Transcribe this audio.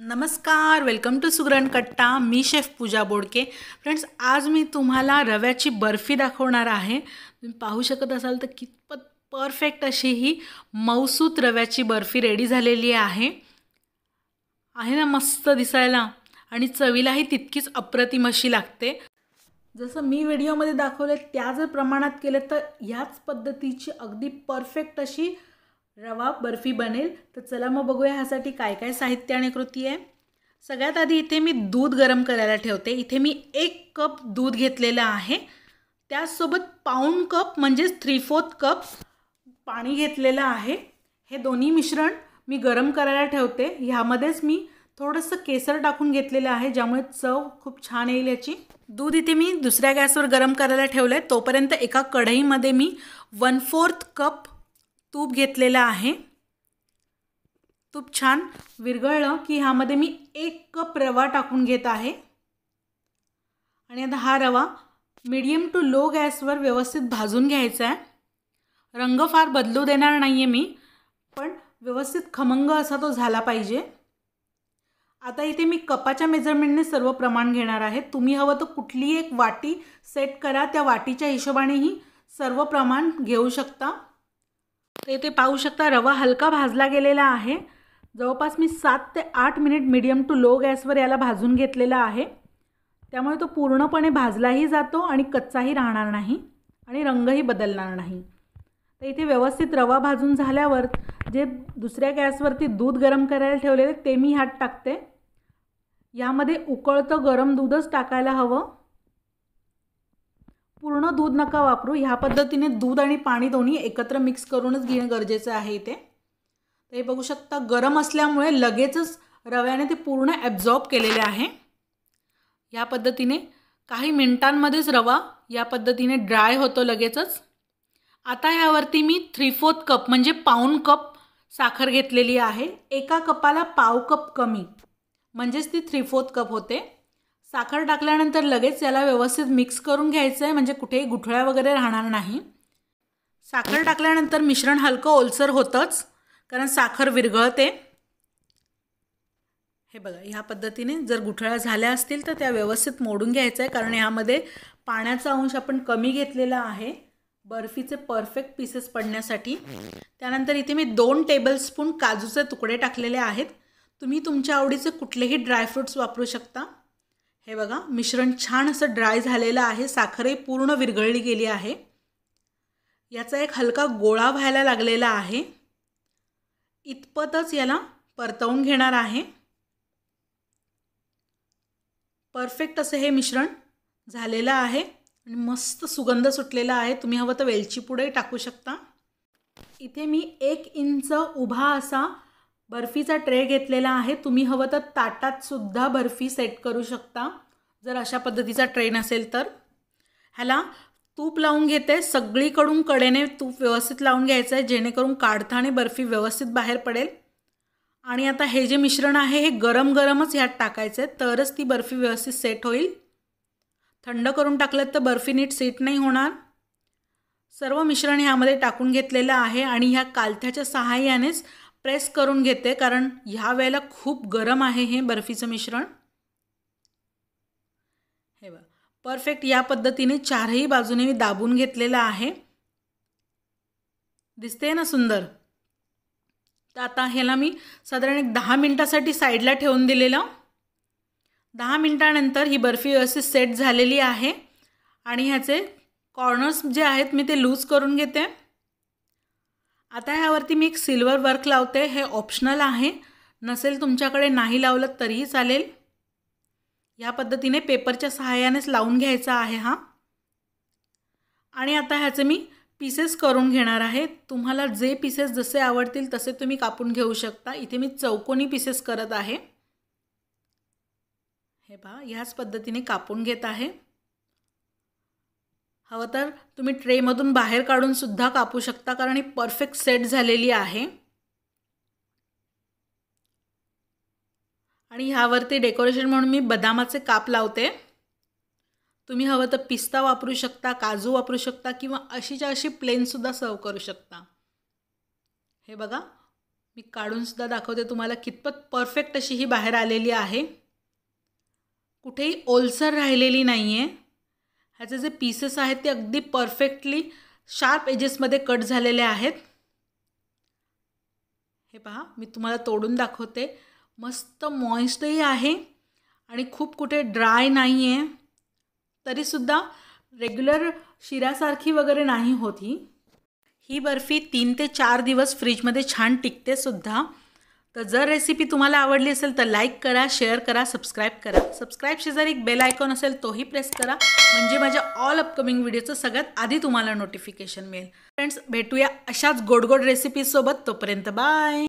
नमस्कार welcome to सुगरण कट्टा मी chef पूजा बोडके friends आज मी तुम्हाला रव्याची बर्फी दाखवणार आहे तुम्ही पाहू शकत असाल तर कितपत परफेक्ट अशी ही मौसूत रव्याची बर्फी रेडी झालेली आहे आहे ना मस्त दिसायला आणि चवीलाही तितकीच अप्रतिम अशी लागते जसं मी व्हिडिओमध्ये दाखवले त्या जर प्रमाणात केलं तर ह्याच पद्धतीची अगदी परफेक्ट अशी रवा बर्फी बनेल तर चला मग बघूया ह्यासाठी काय काय साहित्य आणि कृती आहे सगळ्यात आधी इथे मी दूध गरम करायला ठेवते इथे मी एक कप दूध घेतलेलं आहे त्याचसोबत पाऊण कप म्हणजेच थ्री फोर्थ कप पाणी घेतलेलं आहे हे दोन्ही मिश्रण मी गरम करायला ठेवते ह्यामध्येच मी थोडंसं केसर टाकून घेतलेलं आहे ज्यामुळे चव खूप छान येईल याची दूध इथे मी दुसऱ्या गॅसवर गरम करायला ठेवलं आहे तोपर्यंत एका कढईमध्ये मी वन फोर्थ कप तूप घेतलेलं आहे तूप छान विरघळलं की ह्यामध्ये मी एक कप रवा टाकून घेत आहे आणि आता हा रवा मीडियम टू लो गॅसवर व्यवस्थित भाजून घ्यायचा आहे रंग फार बदलू देणार नाही आहे मी पण व्यवस्थित खमंग असा तो झाला पाहिजे आता इथे मी कपाच्या मेजरमेंटने सर्व प्रमाण घेणार आहे तुम्ही हवं तर कुठलीही एक वाटी सेट करा त्या वाटीच्या हिशोबानेही सर्व प्रमाण घेऊ शकता ते इथे पाहू शकता रवा हलका भाजला गेलेला आहे जवळपास मी सात ते आठ मिनिट मिडियम टू लो गॅसवर याला भाजून घेतलेला आहे त्यामुळे तो पूर्णपणे भाजलाही जातो आणि कच्चाही राहणार नाही आणि रंगही बदलणार नाही तर इथे व्यवस्थित रवा भाजून झाल्यावर जे दुसऱ्या गॅसवरती दूध गरम करायला ठेवलेले ते मी ह्यात टाकते यामध्ये उकळतं गरम दूधच टाकायला हवं पूर्ण दूध नका वापरू ह्या पद्धतीने दूध आणि पाणी दोन्ही एकत्र मिक्स करूनच घेणं गरजेचं आहे इथे तर हे बघू शकता गरम असल्यामुळे लगेचच रव्याने ते पूर्ण ॲब्झॉर्ब केलेले आहे या पद्धतीने काही मिनिटांमध्येच रवा या पद्धतीने ड्राय होतो लगेचच आता ह्यावरती मी थ्री फोर्थ कप म्हणजे पाऊन कप साखर घेतलेली आहे एका कपाला पाव कप कमी म्हणजेच ती थ्री फोर्थ कप होते साखर टाकल्यानंतर लगेच याला व्यवस्थित मिक्स करून घ्यायचं आहे म्हणजे कुठेही गुठळ्या वगैरे राहणार नाही साखर टाकल्यानंतर मिश्रण हलकं ओलसर होतंच कारण साखर विरघळते हे बघा ह्या पद्धतीने जर गुठळ्या झाल्या असतील तर त्या व्यवस्थित मोडून घ्यायचं आहे कारण ह्यामध्ये पाण्याचा अंश आपण कमी घेतलेला आहे बर्फीचे परफेक्ट पीसेस पडण्यासाठी त्यानंतर इथे मी दोन टेबलस्पून काजूचे तुकडे टाकलेले आहेत तुम्ही तुमच्या आवडीचे कुठलेही ड्रायफ्रूट्स वापरू शकता हे बघा मिश्रण छान असं ड्राय झालेलं आहे साखरही पूर्ण विरघळली गेली आहे याचा एक हलका गोळा व्हायला लागलेला आहे इतपतच याला परतवून घेणार आहे परफेक्ट असं हे मिश्रण झालेलं आहे आणि मस्त सुगंध सुटलेला आहे तुम्ही हवं तर वेलची टाकू शकता इथे मी एक इंच उभा असा बर्फीचा ट्रे घेतलेला आहे तुम्ही हवं तर ताटात सुद्धा बर्फी सेट करू शकता जर अशा पद्धतीचा ट्रे नसेल तर ह्याला तूप लावून घेते सगळीकडून कडेने तूप व्यवस्थित लावून घ्यायचं आहे जेणेकरून काढताना बर्फी व्यवस्थित बाहेर पडेल आणि आता हे जे मिश्रण आहे हे गरम गरमच ह्यात टाकायचं आहे तरच ती बर्फी व्यवस्थित सेट होईल थंड करून टाकलं तर बर्फी नीट सेट नाही होणार सर्व मिश्रण ह्यामध्ये टाकून घेतलेलं आहे आणि ह्या कालथ्याच्या सहाय्यानेच प्रेस करून घेते कारण ह्या वेळेला खूप गरम आहे हे बर्फीचं मिश्रण हे बघा परफेक्ट या पद्धतीने चारही बाजूने मी दाबून घेतलेलं आहे दिसते ना सुंदर तर आता ह्याला मी साधारण एक दहा मिनटासाठी साईडला ठेवून दिलेलं दहा मिनटानंतर ही बर्फी व्यवस्थित सेट झालेली आहे आणि ह्याचे कॉर्नर्स जे आहेत मी ते लूज करून घेते आता ह्यावरती मी एक सिल्वर वर्क लावते हे ऑप्शनल आहे नसेल तुमच्याकडे नाही लावलं तरीही चालेल ह्या पद्धतीने पेपरच्या सहाय्यानेच लावून घ्यायचा आहे हा आणि आता ह्याचे मी पीसेस करून घेणार आहे तुम्हाला जे पीसेस जसे आवडतील तसे तुम्ही कापून घेऊ शकता इथे मी चौकोनी पीसेस करत आहे हे बा ह्याच पद्धतीने कापून घेत आहे हवं तर तुम्ही ट्रेमधून बाहेर काढून सुद्धा कापू शकता कारण ही परफेक्ट सेट झालेली आहे आणि ह्यावरती डेकोरेशन म्हणून मी बदामाचे काप लावते तुम्ही हवं तर पिस्ता वापरू शकता काजू वापरू शकता किंवा अशीच्या अशी प्लेनसुद्धा सर्व करू शकता हे बघा मी काढूनसुद्धा दाखवते तुम्हाला कितपत परफेक्ट अशी ही बाहेर आलेली आहे कुठेही ओलसर राहिलेली नाही आहे ह्याचे जे पीसेस आहेत ते अगदी परफेक्टली शार्प एजेसमध्ये कट झालेले आहेत हे पहा मी तुम्हाला तोडून दाखवते मस्त मॉइस्टही आहे आणि खूप कुठे ड्राय नाही आहे तरीसुद्धा रेग्युलर शिऱ्यासारखी वगैरे नाही होती ही बर्फी तीन ते चार दिवस फ्रीजमध्ये छान टिकते तर जर रेसिपी तुम्हाला आवडली असेल तर लाईक करा शेअर करा सबस्क्राईब करा सबस्क्राईब जर एक बेल आयकॉन असेल तोही प्रेस करा म्हणजे माझ्या ऑल अपकमिंग व्हिडिओचं सगळ्यात आधी तुम्हाला नोटिफिकेशन मिळेल फ्रेंड्स भेटूया अशाच गोडगोड रेसिपीसोबत तोपर्यंत बाय